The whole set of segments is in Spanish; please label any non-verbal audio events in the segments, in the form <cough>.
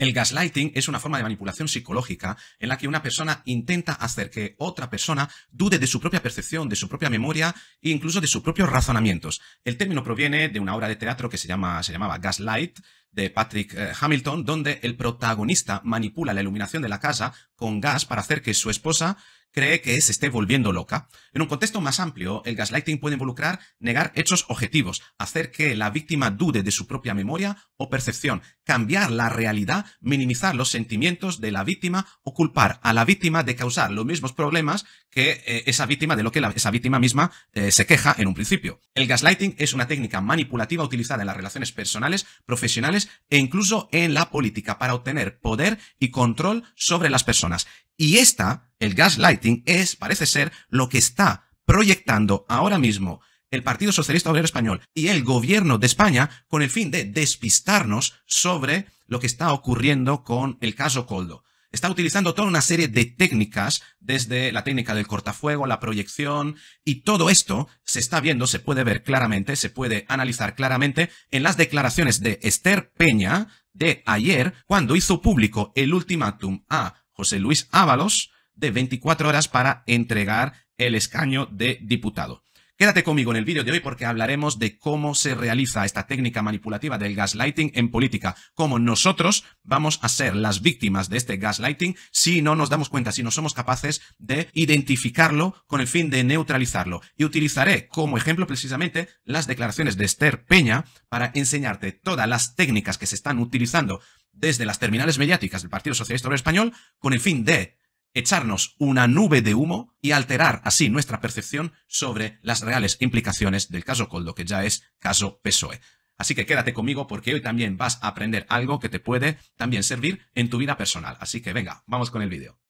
El gaslighting es una forma de manipulación psicológica en la que una persona intenta hacer que otra persona dude de su propia percepción, de su propia memoria e incluso de sus propios razonamientos. El término proviene de una obra de teatro que se, llama, se llamaba Gaslight de Patrick eh, Hamilton, donde el protagonista manipula la iluminación de la casa con gas para hacer que su esposa cree que se esté volviendo loca. En un contexto más amplio, el gaslighting puede involucrar negar hechos objetivos, hacer que la víctima dude de su propia memoria o percepción, cambiar la realidad, minimizar los sentimientos de la víctima o culpar a la víctima de causar los mismos problemas que eh, esa víctima de lo que esa víctima misma eh, se queja en un principio. El gaslighting es una técnica manipulativa utilizada en las relaciones personales, profesionales e incluso en la política para obtener poder y control sobre las personas. Y esta el gaslighting es, parece ser, lo que está proyectando ahora mismo el Partido Socialista Obrero Español y el gobierno de España con el fin de despistarnos sobre lo que está ocurriendo con el caso Coldo. Está utilizando toda una serie de técnicas, desde la técnica del cortafuego, la proyección, y todo esto se está viendo, se puede ver claramente, se puede analizar claramente en las declaraciones de Esther Peña de ayer, cuando hizo público el ultimátum a José Luis Ábalos, de 24 horas para entregar el escaño de diputado. Quédate conmigo en el vídeo de hoy porque hablaremos de cómo se realiza esta técnica manipulativa del gaslighting en política, cómo nosotros vamos a ser las víctimas de este gaslighting si no nos damos cuenta, si no somos capaces de identificarlo con el fin de neutralizarlo. Y utilizaré como ejemplo precisamente las declaraciones de Esther Peña para enseñarte todas las técnicas que se están utilizando desde las terminales mediáticas del Partido Socialista Obrero Español con el fin de echarnos una nube de humo y alterar así nuestra percepción sobre las reales implicaciones del caso Coldo, que ya es caso PSOE. Así que quédate conmigo porque hoy también vas a aprender algo que te puede también servir en tu vida personal. Así que venga, vamos con el vídeo.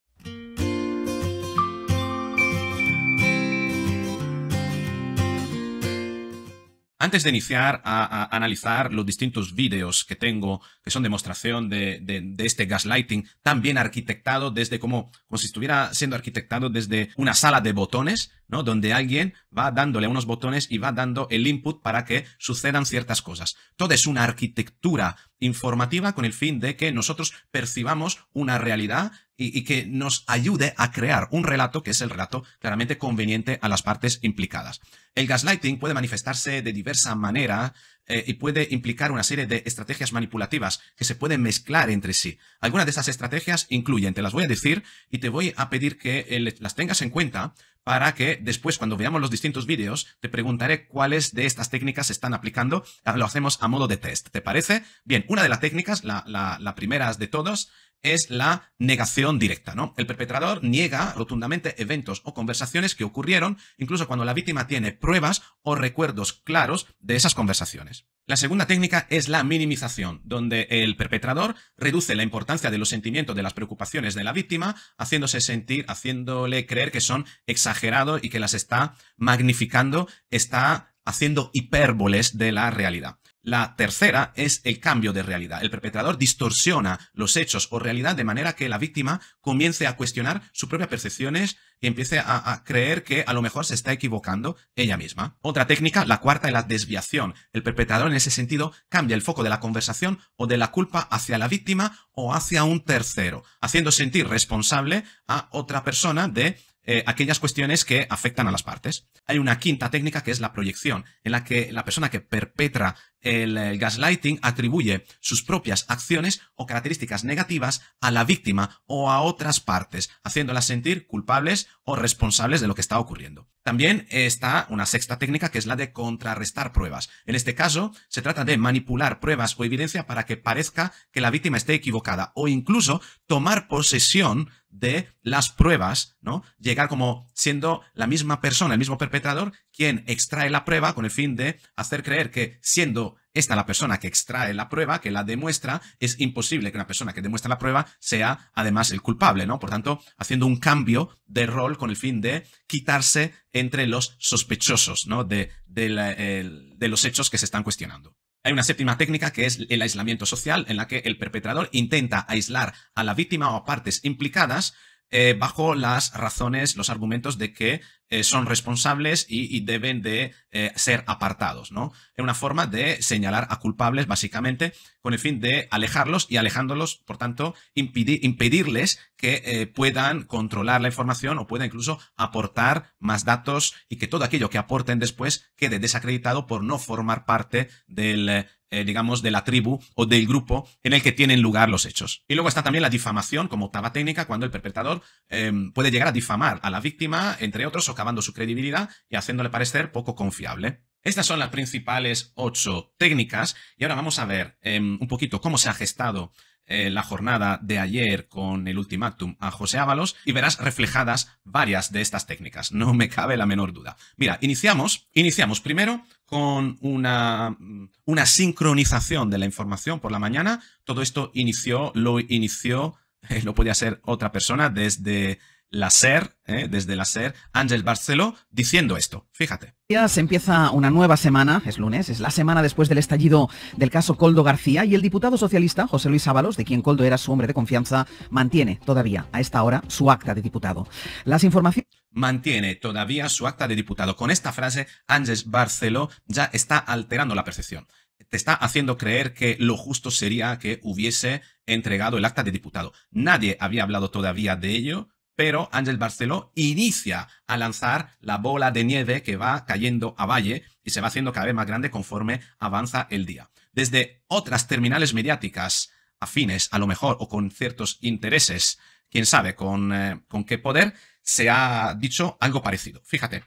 Antes de iniciar a, analizar los distintos vídeos que tengo, que son demostración de, este gaslighting, tan bien arquitectado desde como, como si estuviera siendo arquitectado desde una sala de botones, donde alguien va dándole unos botones y va dando el input para que sucedan ciertas cosas. Todo es una arquitectura informativa con el fin de que nosotros percibamos una realidad y, y, que nos ayude a crear un relato que es el relato claramente conveniente a las partes implicadas. El gaslighting puede manifestarse de diversa manera eh, y puede implicar una serie de estrategias manipulativas que se pueden mezclar entre sí. Algunas de estas estrategias incluyen, te las voy a decir y te voy a pedir que eh, las tengas en cuenta para que después cuando veamos los distintos vídeos te preguntaré cuáles de estas técnicas se están aplicando. Ah, lo hacemos a modo de test, ¿te parece? Bien, una de las técnicas, la, la, primera de todas es la negación directa, ¿no? El perpetrador niega rotundamente eventos o conversaciones que ocurrieron, incluso cuando la víctima tiene pruebas o recuerdos claros de esas conversaciones. La segunda técnica es la minimización, donde el perpetrador reduce la importancia de los sentimientos de las preocupaciones de la víctima, haciéndose sentir, haciéndole creer que son exagerados y que las está magnificando, está haciendo hipérboles de la realidad. La tercera es el cambio de realidad. El perpetrador distorsiona los hechos o realidad de manera que la víctima comience a cuestionar sus propias percepciones y empiece a, creer que a lo mejor se está equivocando ella misma. Otra técnica, la cuarta, es la desviación. El perpetrador en ese sentido cambia el foco de la conversación o de la culpa hacia la víctima o hacia un tercero, haciendo sentir responsable a otra persona de eh, aquellas cuestiones que afectan a las partes. Hay una quinta técnica que es la proyección, en la que la persona que perpetra el, gaslighting atribuye sus propias acciones o características negativas a la víctima o a otras partes, haciéndolas sentir culpables o responsables de lo que está ocurriendo. También está una sexta técnica que es la de contrarrestar pruebas. En este caso, se trata de manipular pruebas o evidencia para que parezca que la víctima esté equivocada o incluso tomar posesión de las pruebas, ¿no? Llegar como siendo la misma persona, el mismo perpetrador, quien extrae la prueba con el fin de hacer creer que siendo esta la persona que extrae la prueba, que la demuestra, es imposible que una persona que demuestra la prueba sea además el culpable, ¿no? Por tanto, haciendo un cambio de rol con el fin de quitarse entre los sospechosos, ¿no? De, de los hechos que se están cuestionando. Hay una séptima técnica que es el aislamiento social, en la que el perpetrador intenta aislar a la víctima o a partes implicadas eh, bajo las razones, los argumentos de que eh, son responsables y, deben de eh, ser apartados, ¿no? Es una forma de señalar a culpables, básicamente, con el fin de alejarlos y alejándolos, por tanto, impedirles que puedan controlar la información o puedan incluso aportar más datos y que todo aquello que aporten después quede desacreditado por no formar parte del eh, digamos, de la tribu o del grupo en el que tienen lugar los hechos. Y luego está también la difamación como octava técnica, cuando el perpetrador em, puede llegar a difamar a la víctima, entre otros, socavando su credibilidad y haciéndole parecer poco confiable. Estas son las principales ocho técnicas y ahora vamos a ver em, un poquito cómo se ha gestado eh, la jornada de ayer con el ultimátum a José Ábalos y verás reflejadas varias de estas técnicas, no me cabe la menor duda. Mira, iniciamos, iniciamos primero con una, mm, una sincronización de la información por la mañana. Todo esto inició, lo inició, <laughs> eh, lo podía hacer otra persona desde la SER, ¿eh? desde la SER, Ángel Barceló, diciendo esto. Fíjate. Se empieza una nueva semana, es lunes, es la semana después del estallido del caso Coldo García y el diputado socialista José Luis Ábalos, de quien Coldo era su hombre de confianza, mantiene todavía a esta hora su acta de diputado. Las informaciones mantiene todavía su acta de diputado. Con esta frase, Ángel Barceló ya está alterando la percepción. Te está haciendo creer que lo justo sería que hubiese entregado el acta de diputado. Nadie había hablado todavía de ello, pero Ángel Barceló inicia a lanzar la bola de nieve que va cayendo a valle y se va haciendo cada vez más grande conforme avanza el día. Desde otras terminales mediáticas afines, a lo mejor, o con ciertos intereses, quién sabe con, eh, con qué poder, se ha dicho algo parecido. Fíjate.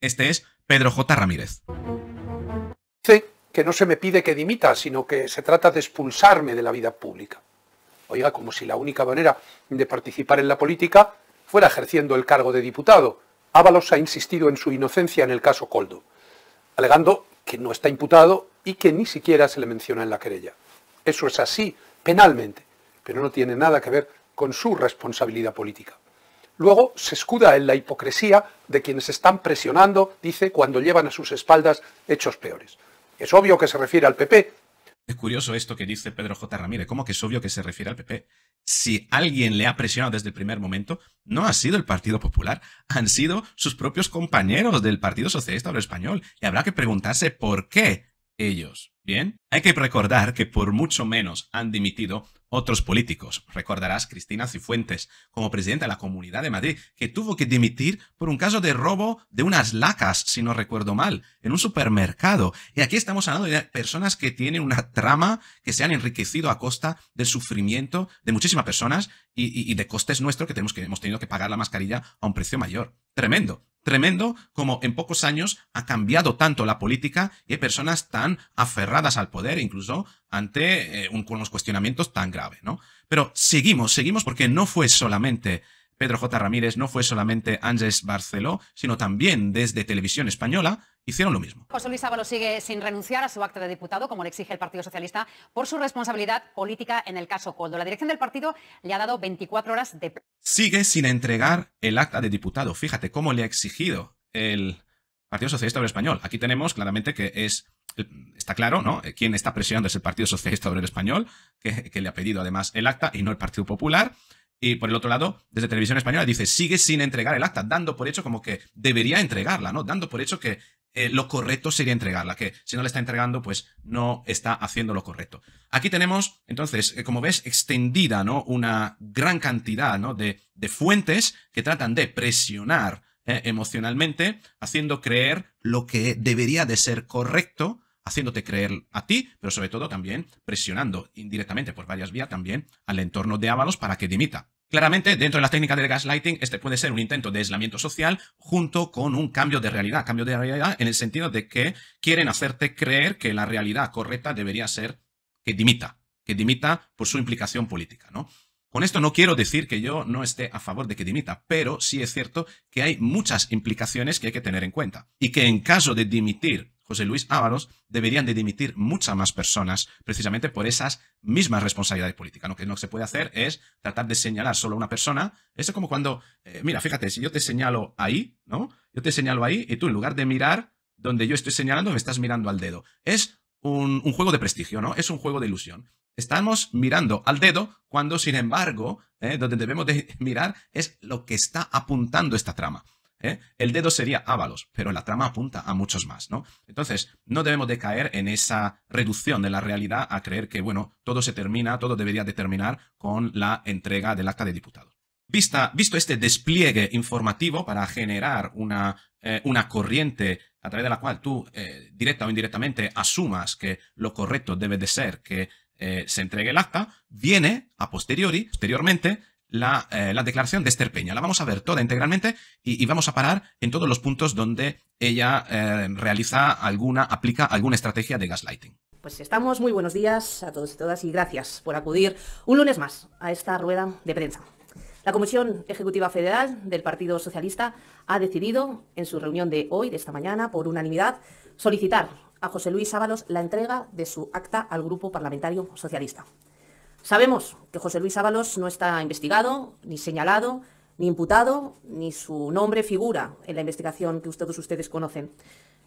Este es Pedro J. Ramírez. Dice que no se me pide que dimita, sino que se trata de expulsarme de la vida pública. Oiga, como si la única manera de participar en la política fuera ejerciendo el cargo de diputado. Ábalos ha insistido en su inocencia en el caso Coldo, alegando que no está imputado y que ni siquiera se le menciona en la querella. Eso es así, penalmente, pero no tiene nada que ver con su responsabilidad política. Luego se escuda en la hipocresía de quienes están presionando, dice, cuando llevan a sus espaldas hechos peores. Es obvio que se refiere al PP, es curioso esto que dice Pedro J. Ramírez, como que es obvio que se refiere al PP? Si alguien le ha presionado desde el primer momento, no ha sido el Partido Popular, han sido sus propios compañeros del Partido Socialista Obrero Español. Y habrá que preguntarse por qué ellos. Bien, hay que recordar que por mucho menos han dimitido otros políticos, recordarás Cristina Cifuentes, como presidenta de la Comunidad de Madrid, que tuvo que dimitir por un caso de robo de unas lacas, si no recuerdo mal, en un supermercado. Y aquí estamos hablando de personas que tienen una trama, que se han enriquecido a costa del sufrimiento de muchísimas personas y, de costes nuestros que, tenemos que hemos tenido que pagar la mascarilla a un precio mayor. Tremendo tremendo como en pocos años ha cambiado tanto la política y hay personas tan aferradas al poder, incluso ante eh, unos cuestionamientos tan graves, ¿no? Pero seguimos, seguimos porque no fue solamente Pedro J. Ramírez, no fue solamente Ángeles Barceló, sino también desde Televisión Española hicieron lo mismo. José Luis Ábalos sigue sin renunciar a su acta de diputado, como le exige el Partido Socialista, por su responsabilidad política en el caso Coldo. La dirección del partido le ha dado 24 horas de... Sigue sin entregar el acta de diputado. Fíjate cómo le ha exigido el Partido Socialista Obrero Español. Aquí tenemos claramente que es... Está claro, ¿no? Eh, Quien está presionando es el Partido Socialista Obrero Español, que, que le ha pedido además el acta y no el Partido Popular. Y por el otro lado, desde Televisión Española dice, sigue sin entregar el acta, dando por hecho como que debería entregarla, ¿no? Dando por hecho que eh, lo correcto sería entregarla, que si no la está entregando, pues no está haciendo lo correcto. Aquí tenemos, entonces, eh, como ves, extendida, ¿no? Una gran cantidad, ¿no? De, fuentes que tratan de presionar eh, emocionalmente, haciendo creer lo que debería de ser correcto haciéndote creer a ti, pero sobre todo también presionando indirectamente por varias vías también al entorno de Ábalos para que dimita. Claramente, dentro de la técnica del gaslighting, este puede ser un intento de aislamiento social junto con un cambio de realidad. Cambio de realidad en el sentido de que quieren hacerte creer que la realidad correcta debería ser que dimita, que dimita por su implicación política, ¿no? Con esto no quiero decir que yo no esté a favor de que dimita, pero sí es cierto que hay muchas implicaciones que hay que tener en cuenta y que en caso de dimitir José Luis Ábalos, deberían de dimitir muchas más personas precisamente por esas mismas responsabilidades políticas. Lo que no se puede hacer es tratar de señalar solo a una persona. Eso es como cuando, eh, mira, fíjate, si yo te señalo ahí, ¿no? Yo te señalo ahí y tú en lugar de mirar donde yo estoy señalando, me estás mirando al dedo. Es un, juego de prestigio, ¿no? Es un juego de ilusión. Estamos mirando al dedo cuando, sin embargo, eh, donde debemos de mirar es lo que está apuntando esta trama. ¿eh? El dedo sería Ávalos, pero la trama apunta a muchos más, ¿no? Entonces, no debemos de caer en esa reducción de la realidad a creer que, bueno, todo se termina, todo debería terminar con la entrega del acta de diputado. Vista, visto este despliegue informativo para generar una, eh, una corriente a través de la cual tú, eh, directa o indirectamente, asumas que lo correcto debe de ser que se entregue el acta, viene a posteriori, posteriormente, eh, la, declaración de Esther Peña. La vamos a ver toda integralmente y, vamos a parar en todos los puntos donde ella eh, realiza alguna, aplica alguna estrategia de gaslighting. Pues estamos, muy buenos días a todos y todas y gracias por acudir un lunes más a esta rueda de prensa. La Comisión Ejecutiva Federal del Partido Socialista ha decidido, en su reunión de hoy, de esta mañana, por unanimidad, solicitar a José Luis Ábalos la entrega de su acta al Grupo Parlamentario Socialista. Sabemos que José Luis Ábalos no está investigado, ni señalado, ni imputado, ni su nombre figura en la investigación que todos ustedes conocen.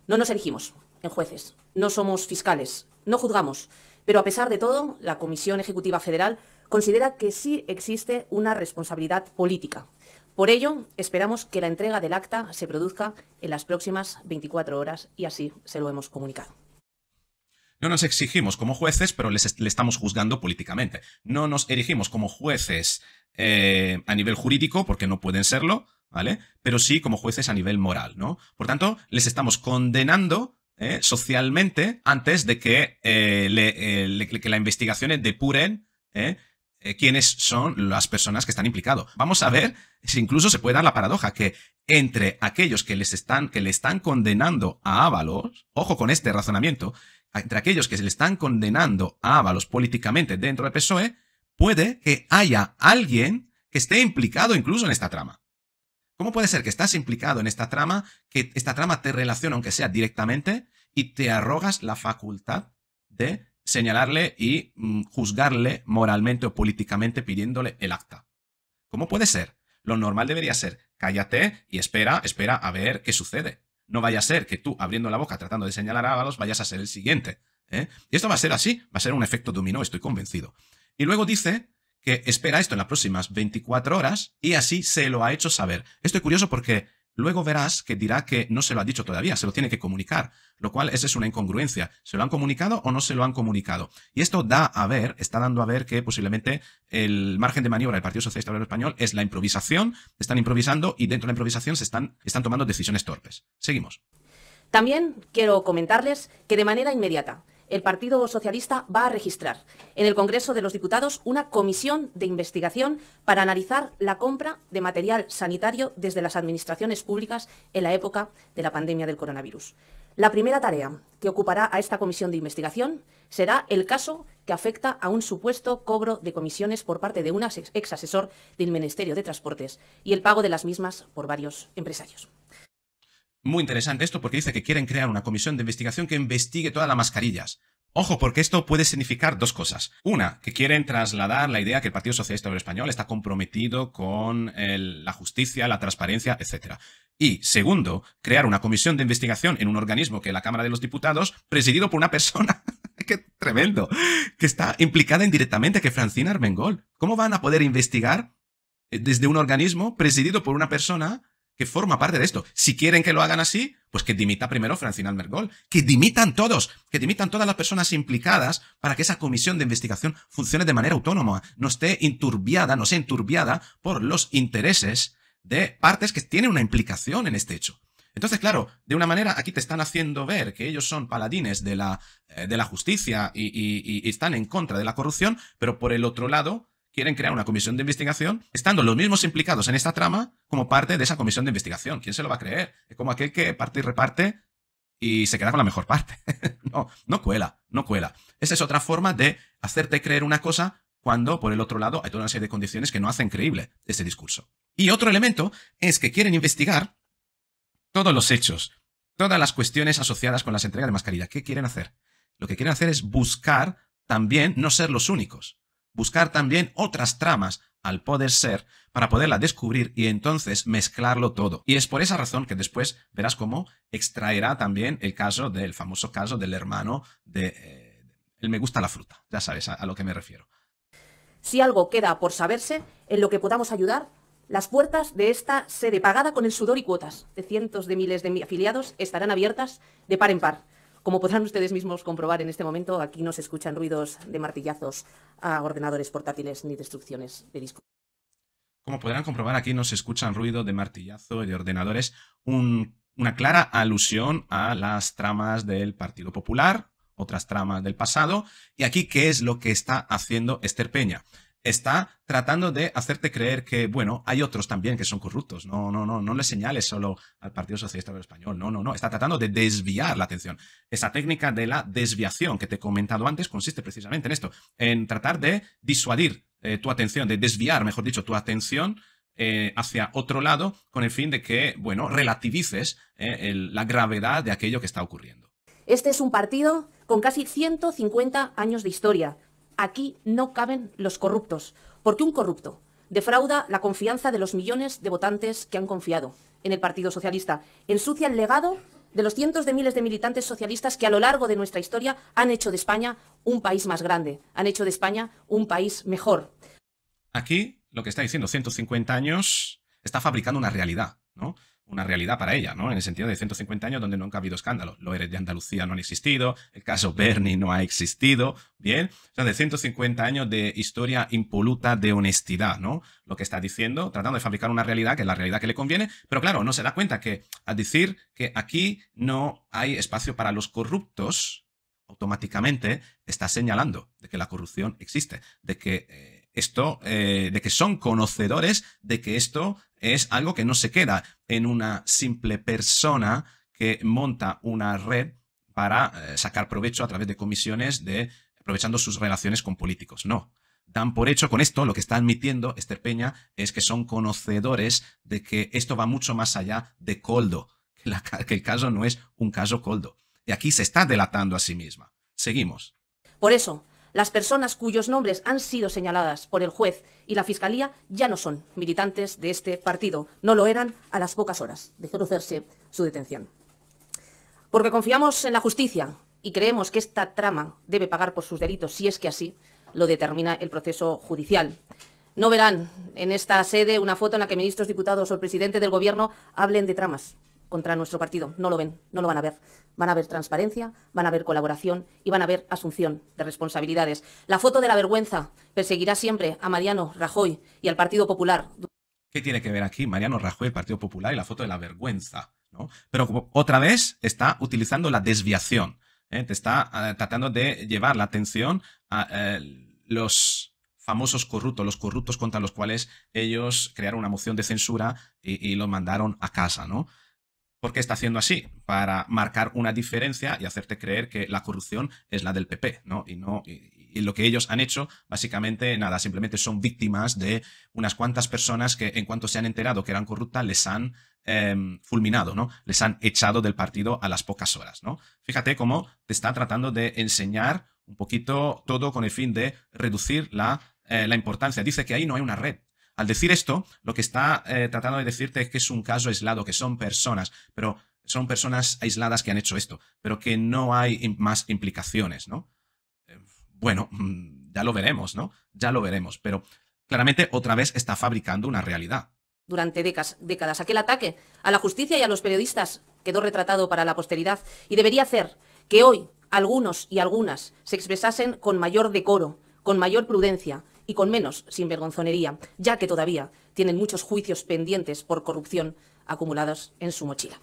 No nos erigimos en jueces, no somos fiscales, no juzgamos, pero a pesar de todo, la Comisión Ejecutiva Federal considera que sí existe una responsabilidad política. Por ello, esperamos que la entrega del acta se produzca en las próximas 24 horas y así se lo hemos comunicado. No nos exigimos como jueces, pero les, estamos juzgando políticamente. No nos erigimos como jueces eh, a nivel jurídico, porque no pueden serlo, ¿vale? Pero sí como jueces a nivel moral, ¿no? Por tanto, les estamos condenando eh, socialmente antes de que, eh, la investigación depuren quiénes son las personas que están implicadas. Vamos a ver si incluso se puede dar la paradoja que entre aquellos que les están, que le están condenando a Ávalos, ojo con este razonamiento, entre aquellos que se le están condenando a Ábalos políticamente dentro de PSOE, puede que haya alguien que esté implicado incluso en esta trama. ¿Cómo puede ser que estás implicado en esta trama, que esta trama te relaciona, aunque sea directamente, y te arrogas la facultad de señalarle y mm, juzgarle moralmente o políticamente pidiéndole el acta? ¿Cómo puede ser? Lo normal debería ser, cállate y espera, espera a ver qué sucede. No vaya a ser que tú, abriendo la boca tratando de señalar a Ábalos, vayas a ser el siguiente. ¿eh? Y esto va a ser así, va a ser un efecto dominó, estoy convencido. Y luego dice que espera esto en las próximas 24 horas y así se lo ha hecho saber. Esto es curioso porque Luego verás que dirá que no se lo ha dicho todavía, se lo tiene que comunicar, lo cual esa es una incongruencia. ¿Se lo han comunicado o no se lo han comunicado? Y esto da a ver, está dando a ver que posiblemente el margen de maniobra del Partido Socialista Español es la improvisación, están improvisando y dentro de la improvisación se están, están tomando decisiones torpes. Seguimos. También quiero comentarles que de manera inmediata el Partido Socialista va a registrar en el Congreso de los Diputados una comisión de investigación para analizar la compra de material sanitario desde las administraciones públicas en la época de la pandemia del coronavirus. La primera tarea que ocupará a esta comisión de investigación será el caso que afecta a un supuesto cobro de comisiones por parte de un ex asesor del Ministerio de Transportes y el pago de las mismas por varios empresarios. Muy interesante esto porque dice que quieren crear una comisión de investigación que investigue todas las mascarillas. Ojo, porque esto puede significar dos cosas. Una, que quieren trasladar la idea que el Partido Socialista Español está comprometido con la justicia, la transparencia, etc. Y segundo, crear una comisión de investigación en un organismo que es la Cámara de los Diputados, presidido por una persona, <laughs> que tremendo, que está implicada indirectamente, que Francina Armengol. ¿Cómo van a poder investigar eh, desde un organismo presidido por una persona que forma parte de esto. Si quieren que lo hagan así, pues que dimita primero Francina Almergol, que dimitan todos, que dimitan todas las personas implicadas para que esa comisión de investigación funcione de manera autónoma, no esté enturbiada, no sea enturbiada por los intereses de partes que tienen una implicación en este hecho. Entonces, claro, de una manera aquí te están haciendo ver que ellos son paladines de la, eh, de la justicia y están en contra de la corrupción, pero por el otro lado quieren crear una comisión de investigación, estando los mismos implicados en esta trama como parte de esa comisión de investigación. ¿Quién se lo va a creer? Es como aquel que parte y reparte y se queda con la mejor parte. <laughs> no, no cuela, no cuela. Esa es otra forma de hacerte creer una cosa cuando, por el otro lado, hay toda una serie de condiciones que no hacen creíble este discurso. Y otro elemento es que quieren investigar todos los hechos, todas las cuestiones asociadas con las entregas de mascarilla. ¿Qué quieren hacer? Lo que quieren hacer es buscar también no ser los únicos buscar también otras tramas al poder ser para poderla descubrir y entonces mezclarlo todo. Y es por esa razón que después verás cómo extraerá también el caso del famoso caso del hermano de... Eh, el me gusta la fruta, ya sabes a, a lo que me refiero. Si algo queda por saberse, en lo que podamos ayudar, las puertas de esta sede pagada con el sudor y cuotas de cientos de miles de afiliados estarán abiertas de par en par. Como podrán ustedes mismos comprobar en este momento, aquí no se escuchan ruidos de martillazos a ordenadores portátiles ni destrucciones de discos. Como podrán comprobar, aquí no se escuchan ruido de martillazo y de ordenadores, una clara alusión a las tramas del Partido Popular, otras tramas del pasado, y aquí qué es lo que está haciendo Esther Peña está tratando de hacerte creer que, bueno, hay otros también que son corruptos. No, no, no, no le señales solo al Partido Socialista Español. No, no, no. Está tratando de desviar la atención. Esa técnica de la desviación que te he comentado antes consiste precisamente en esto, en tratar de disuadir eh, tu atención, de desviar, mejor dicho, tu atención eh, hacia otro lado con el fin de que, bueno, relativices eh, la gravedad de aquello que está ocurriendo. Este es un partido con casi 150 años de historia Aquí no caben los corruptos, porque un corrupto defrauda la confianza de los millones de votantes que han confiado en el Partido Socialista, ensucia el legado de los cientos de miles de militantes socialistas que a lo largo de nuestra historia han hecho de España un país más grande, han hecho de España un país mejor. Aquí lo que está diciendo 150 años está fabricando una realidad, ¿no? una realidad para ella, ¿no? En el sentido de 150 años donde nunca ha habido escándalos. Los eres de Andalucía no han existido, el caso Bernie no ha existido, ¿bien? O sea, de 150 años de historia impoluta de honestidad, ¿no? Lo que está diciendo, tratando de fabricar una realidad que es la realidad que le conviene, pero claro, no se da cuenta que al decir que aquí no hay espacio para los corruptos, automáticamente está señalando de que la corrupción existe, de que... Eh, esto, eh, de que son conocedores de que esto es algo que no se queda en una simple persona que monta una red para eh, sacar provecho a través de comisiones de aprovechando sus relaciones con políticos. No. Dan por hecho con esto, lo que está admitiendo Esther Peña es que son conocedores de que esto va mucho más allá de coldo, que el caso no es un caso coldo. Y aquí se está delatando a sí misma. Seguimos. Por eso, las personas cuyos nombres han sido señaladas por el juez y la Fiscalía ya no son militantes de este partido. No lo eran a las pocas horas de conocerse su detención. Porque confiamos en la justicia y creemos que esta trama debe pagar por sus delitos, si es que así lo determina el proceso judicial. No verán en esta sede una foto en la que ministros, diputados o el presidente del Gobierno hablen de tramas contra nuestro partido. No lo ven, no lo van a ver. Van a ver transparencia, van a ver colaboración y van a ver asunción de responsabilidades. La foto de la vergüenza perseguirá siempre a Mariano Rajoy y al Partido Popular. ¿Qué tiene que ver aquí Mariano Rajoy, el Partido Popular y la foto de la vergüenza? ¿no? Pero otra vez está utilizando la desviación. ¿eh? Te está ah, tratando de llevar la atención a eh, los famosos corruptos, los corruptos contra los cuales ellos crearon una moción de censura y, lo mandaron a casa, ¿no? ¿Por qué está haciendo así? Para marcar una diferencia y hacerte creer que la corrupción es la del PP, ¿no? Y, no, lo que ellos han hecho, básicamente, nada, simplemente son víctimas de unas cuantas personas que en cuanto se han enterado que eran corruptas, les han em, fulminado, ¿no? Les han echado del partido a las pocas horas, ¿no? Fíjate cómo te está tratando de enseñar un poquito todo con el fin de reducir la, eh, la importancia. Dice que ahí no hay una red, al decir esto, lo que está eh, tratando de decirte es que es un caso aislado, que son personas, pero son personas aisladas que han hecho esto, pero que no hay más implicaciones, ¿no? Eh, bueno, mm, ya lo veremos, ¿no? Ya lo veremos, pero claramente otra vez está fabricando una realidad. Durante décadas, aquel ataque a la justicia y a los periodistas quedó retratado para la posteridad y debería hacer que hoy algunos y algunas se expresasen con mayor decoro, con mayor prudencia, y con menos sin vergonzonería, ya que todavía tienen muchos juicios pendientes por corrupción acumulados en su mochila.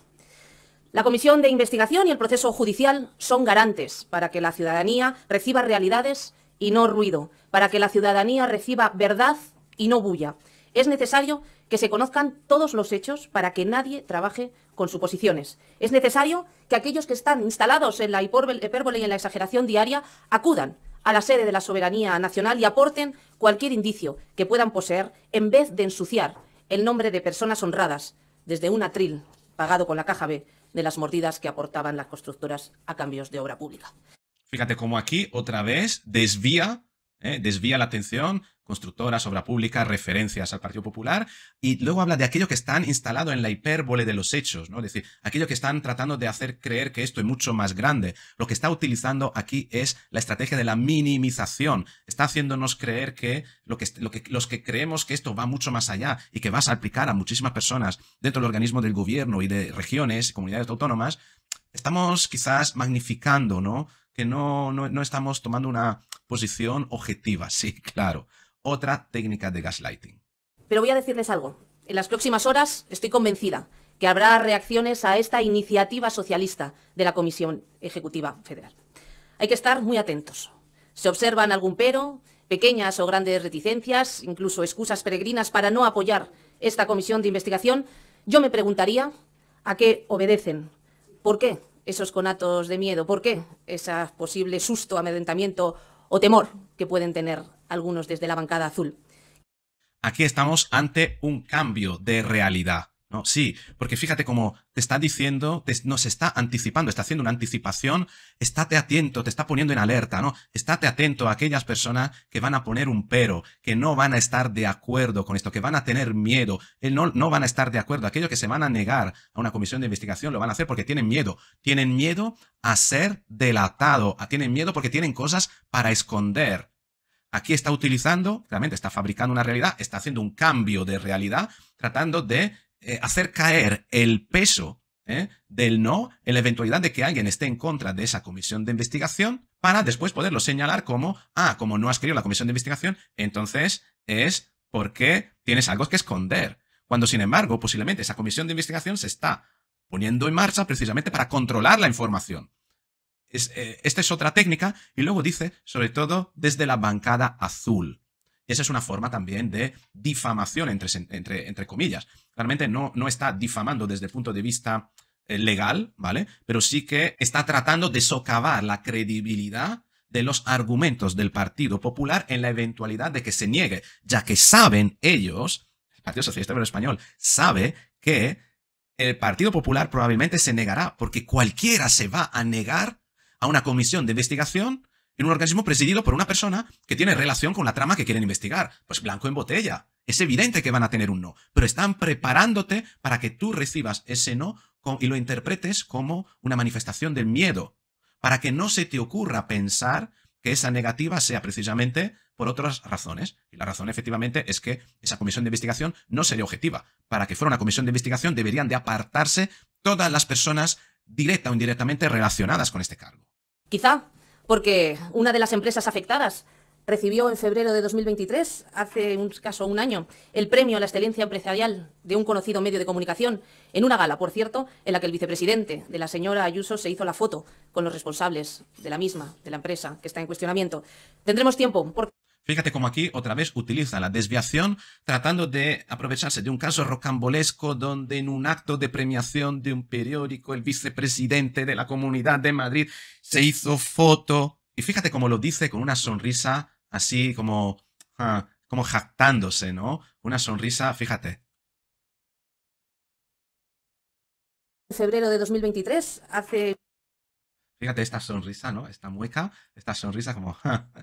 La comisión de investigación y el proceso judicial son garantes para que la ciudadanía reciba realidades y no ruido, para que la ciudadanía reciba verdad y no bulla. Es necesario que se conozcan todos los hechos para que nadie trabaje con suposiciones. Es necesario que aquellos que están instalados en la hipérbole y en la exageración diaria acudan a la sede de la soberanía nacional y aporten cualquier indicio que puedan poseer en vez de ensuciar el nombre de personas honradas desde un atril pagado con la caja B de las mordidas que aportaban las constructoras a cambios de obra pública. Fíjate cómo aquí otra vez desvía, eh, desvía la atención Constructora, obra pública, referencias al Partido Popular, y luego habla de aquello que están instalado en la hipérbole de los hechos, ¿no? Es decir, aquello que están tratando de hacer creer que esto es mucho más grande. Lo que está utilizando aquí es la estrategia de la minimización. Está haciéndonos creer que, lo que, los que creemos que esto va mucho más allá y que va a aplicar a muchísimas personas dentro del organismo del gobierno y de regiones, comunidades autónomas, estamos quizás magnificando, ¿no? Que no, no, no estamos tomando una posición objetiva, sí, claro otra técnica de gaslighting. Pero voy a decirles algo. En las próximas horas estoy convencida que habrá reacciones a esta iniciativa socialista de la Comisión Ejecutiva Federal. Hay que estar muy atentos. Se observan algún pero, pequeñas o grandes reticencias, incluso excusas peregrinas para no apoyar esta comisión de investigación, yo me preguntaría a qué obedecen, por qué esos conatos de miedo, por qué ese posible susto, amedrentamiento o temor que pueden tener algunos desde la bancada azul. Aquí estamos ante un cambio de realidad. No, sí, porque fíjate cómo te está diciendo, nos está anticipando, está haciendo una anticipación, estate atento, te está poniendo en alerta, ¿no? Estate atento a aquellas personas que van a poner un pero, que no van a estar de acuerdo con esto, que van a tener miedo, no, no van a estar de acuerdo, aquello que se van a negar a una comisión de investigación lo van a hacer porque tienen miedo, tienen miedo a ser delatado, tienen miedo porque tienen cosas para esconder. Aquí está utilizando, realmente está fabricando una realidad, está haciendo un cambio de realidad, tratando de eh, hacer caer el peso ¿eh? del no en la eventualidad de que alguien esté en contra de esa comisión de investigación para después poderlo señalar como, ah, como no has querido la comisión de investigación, entonces es porque tienes algo que esconder. Cuando, sin embargo, posiblemente esa comisión de investigación se está poniendo en marcha precisamente para controlar la información. Eh, esta es otra técnica y luego dice, sobre todo desde la bancada azul esa es una forma también de difamación, entre, entre, entre comillas. Realmente no, no está difamando desde el punto de vista eh, legal, ¿vale? Pero sí que está tratando de socavar la credibilidad de los argumentos del Partido Popular en la eventualidad de que se niegue, ya que saben ellos, el Partido Socialista Español, sabe que el Partido Popular probablemente se negará, porque cualquiera se va a negar a una comisión de investigación en un organismo presidido por una persona que tiene relación con la trama que quieren investigar. Pues blanco en botella. Es evidente que van a tener un no, pero están preparándote para que tú recibas ese no y lo interpretes como una manifestación del miedo, para que no se te ocurra pensar que esa negativa sea precisamente por otras razones. Y la razón efectivamente es que esa comisión de investigación no sería objetiva. Para que fuera una comisión de investigación deberían de apartarse todas las personas directa o indirectamente relacionadas con este cargo. Quizá porque una de las empresas afectadas recibió en febrero de 2023, hace un caso un año, el premio a la excelencia empresarial de un conocido medio de comunicación, en una gala, por cierto, en la que el vicepresidente de la señora Ayuso se hizo la foto con los responsables de la misma, de la empresa que está en cuestionamiento. Tendremos tiempo porque Fíjate cómo aquí otra vez utiliza la desviación tratando de aprovecharse de un caso rocambolesco donde en un acto de premiación de un periódico el vicepresidente de la Comunidad de Madrid se hizo foto. Y fíjate cómo lo dice con una sonrisa así como, ah, como jactándose, ¿no? Una sonrisa, fíjate. En febrero de 2023, hace Fíjate esta sonrisa, ¿no? Esta mueca, esta sonrisa como...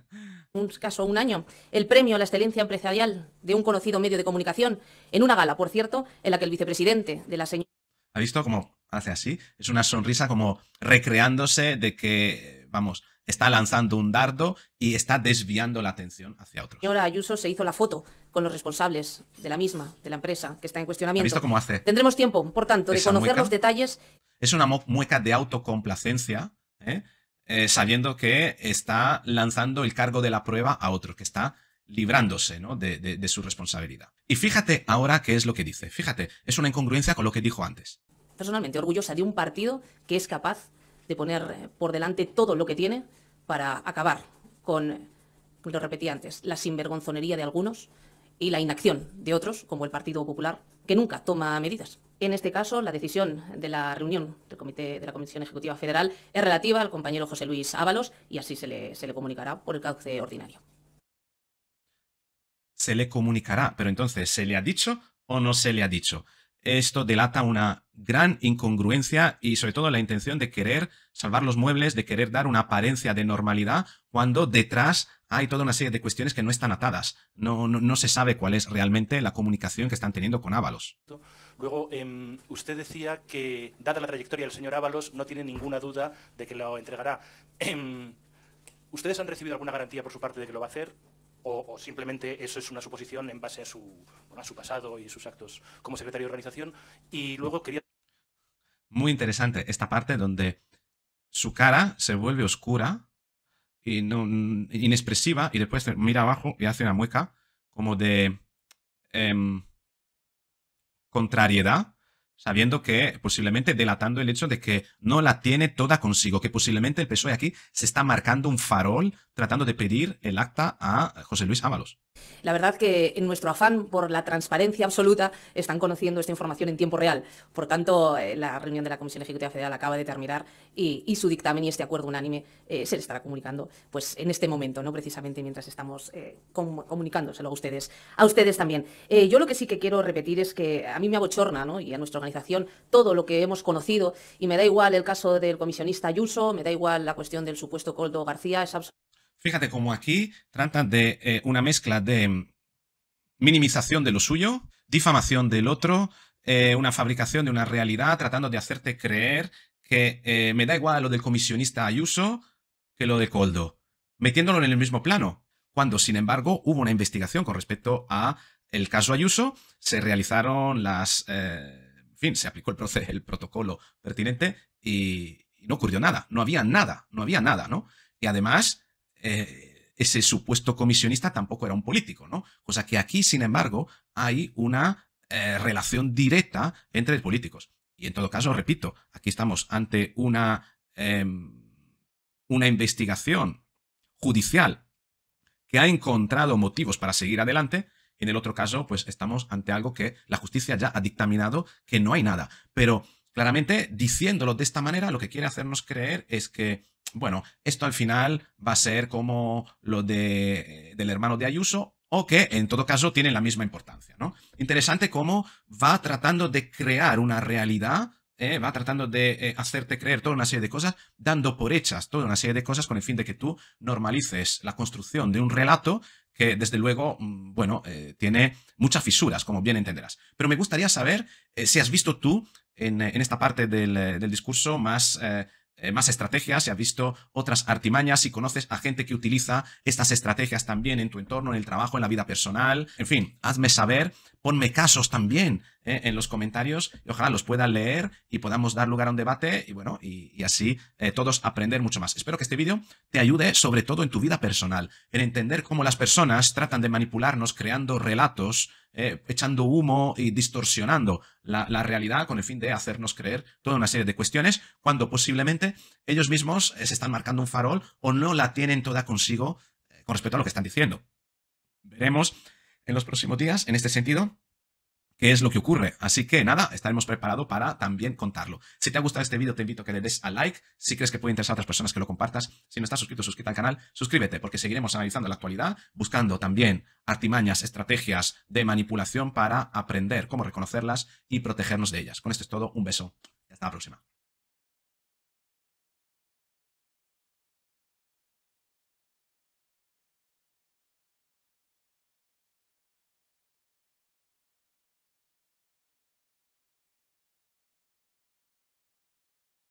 <laughs> un caso, un año. El premio a la excelencia empresarial de un conocido medio de comunicación, en una gala, por cierto, en la que el vicepresidente de la señora... ¿Ha visto cómo hace así? Es una sonrisa como recreándose de que, vamos, está lanzando un dardo y está desviando la atención hacia otro. Señora Ayuso se hizo la foto con los responsables de la misma, de la empresa, que está en cuestionamiento. visto cómo hace? Tendremos tiempo, por tanto, de conocer los detalles. Es una mueca de autocomplacencia ¿eh? Eh, sabiendo que está lanzando el cargo de la prueba a otro, que está librándose de, su responsabilidad. Y fíjate ahora qué es lo que dice. Fíjate, es una incongruencia con lo que dijo antes. Personalmente orgullosa de un partido que es capaz de poner por delante todo lo que tiene para acabar con, lo repetí antes, la sinvergonzonería de algunos y la inacción de otros, como el Partido Popular, que nunca toma medidas. En este caso, la decisión de la reunión del Comité de la Comisión Ejecutiva Federal es relativa al compañero José Luis Ábalos y así se le, se le comunicará por el cauce ordinario. Se le comunicará, pero entonces, ¿se le ha dicho o no se le ha dicho? Esto delata una gran incongruencia y sobre todo la intención de querer salvar los muebles, de querer dar una apariencia de normalidad cuando detrás hay toda una serie de cuestiones que no están atadas. No, no, no se sabe cuál es realmente la comunicación que están teniendo con Ábalos. Luego, em, usted decía que, dada la trayectoria del señor Ábalos, no tiene ninguna duda de que lo entregará. Em, ¿Ustedes han recibido alguna garantía por su parte de que lo va a hacer? O, simplemente eso es una suposición en base a su, a su pasado y sus actos como secretario de organización. Y luego quería... Muy interesante esta parte donde su cara se vuelve oscura y no, inexpresiva y después mira abajo y hace una mueca como de... Em, contrariedad, sabiendo que posiblemente delatando el hecho de que no la tiene toda consigo, que posiblemente el PSOE aquí se está marcando un farol tratando de pedir el acta a José Luis Ábalos. La verdad que en nuestro afán por la transparencia absoluta están conociendo esta información en tiempo real. Por tanto, eh, la reunión de la Comisión Ejecutiva Federal acaba de terminar y, su dictamen y este acuerdo unánime eh, se le estará comunicando pues, en este momento, no precisamente mientras estamos eh, comunicándoselo a ustedes, a ustedes también. yo lo que sí que quiero repetir es que a mí me abochorna y a nuestra organización todo lo que hemos conocido y me da igual el caso del comisionista Ayuso, me da igual la cuestión del supuesto Coldo García, Fíjate cómo aquí tratan de eh, una mezcla de mm, minimización de lo suyo, difamación del otro, eh, una fabricación de una realidad, tratando de hacerte creer que eh, me da igual lo del comisionista Ayuso que lo de Coldo, metiéndolo en el mismo plano. Cuando, sin embargo, hubo una investigación con respecto a el caso Ayuso, se realizaron las... en fin, se aplicó el, protocolo pertinente y, y no ocurrió nada, no había nada, no había nada, ¿no? Y además, eh, ese supuesto comisionista tampoco era un político, ¿no? Cosa que aquí, sin embargo, hay una eh, relación directa entre políticos. Y en todo caso, repito, aquí estamos ante una, em, una investigación judicial que ha encontrado motivos para seguir adelante, en el otro caso, pues estamos ante algo que la justicia ya ha dictaminado que no hay nada. Pero claramente, diciéndolo de esta manera, lo que quiere hacernos creer es que bueno, esto al final va a ser como lo de, eh, del hermano de Ayuso o que en todo caso tiene la misma importancia, ¿no? Interesante cómo va tratando de crear una realidad eh, va tratando de eh, hacerte creer toda una serie de cosas, dando por hechas toda una serie de cosas con el fin de que tú normalices la construcción de un relato que desde luego, mm, bueno, tiene muchas fisuras, como bien entenderás. Pero me gustaría saber si has visto tú en, esta parte del discurso más eh, más estrategias, si has visto otras artimañas, si conoces a gente que utiliza estas estrategias también en tu entorno, en el trabajo, en la vida personal, en fin, hazme saber, ponme casos también ¿eh? en los comentarios y ojalá los puedan leer y podamos dar lugar a un debate y bueno, y, así eh, todos aprender mucho más. Espero que este vídeo te ayude sobre todo en tu vida personal, en entender cómo las personas tratan de manipularnos creando relatos eh, echando humo y distorsionando la, realidad con el fin de hacernos creer toda una serie de cuestiones, cuando posiblemente ellos mismos se están marcando un farol o no la tienen toda consigo con respecto a lo que están diciendo. Veremos en los próximos días, en este sentido, qué es lo que ocurre. Así que nada, estaremos preparados para también contarlo. Si te ha gustado este vídeo, te invito a que le des a like. Si crees que puede interesar a otras personas, que lo compartas. Si no estás suscrito, suscríbete al canal, suscríbete, porque seguiremos analizando la actualidad, buscando también artimañas, estrategias de manipulación para aprender cómo reconocerlas y protegernos de ellas. Con esto es todo, un beso hasta la próxima.